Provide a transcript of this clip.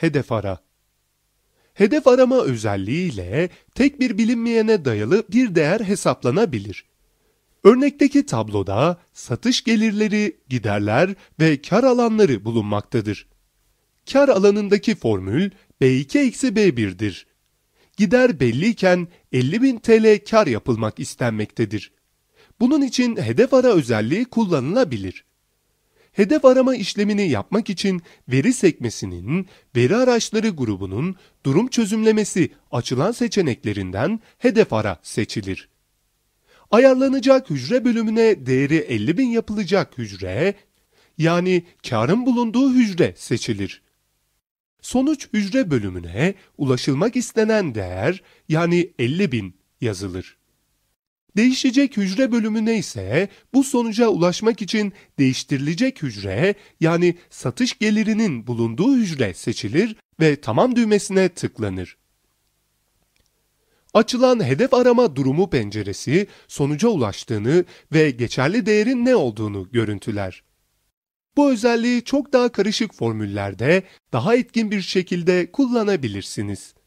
hedef ara. Hedef arama özelliğiyle tek bir bilinmeyene dayalı bir değer hesaplanabilir. Örnekteki tabloda satış gelirleri, giderler ve kar alanları bulunmaktadır. Kar alanındaki formül B2-B1'dir. Gider belliyken 50.000 TL kar yapılmak istenmektedir. Bunun için hedef ara özelliği kullanılabilir hedef arama işlemini yapmak için veri sekmesinin veri araçları grubunun durum çözümlemesi açılan seçeneklerinden hedef ara seçilir. Ayarlanacak hücre bölümüne değeri 50 bin yapılacak hücre yani karın bulunduğu hücre seçilir. Sonuç hücre bölümüne ulaşılmak istenen değer yani 50 bin yazılır. Değişecek hücre bölümüne ise bu sonuca ulaşmak için değiştirilecek hücre yani satış gelirinin bulunduğu hücre seçilir ve tamam düğmesine tıklanır. Açılan hedef arama durumu penceresi sonuca ulaştığını ve geçerli değerin ne olduğunu görüntüler. Bu özelliği çok daha karışık formüllerde daha etkin bir şekilde kullanabilirsiniz.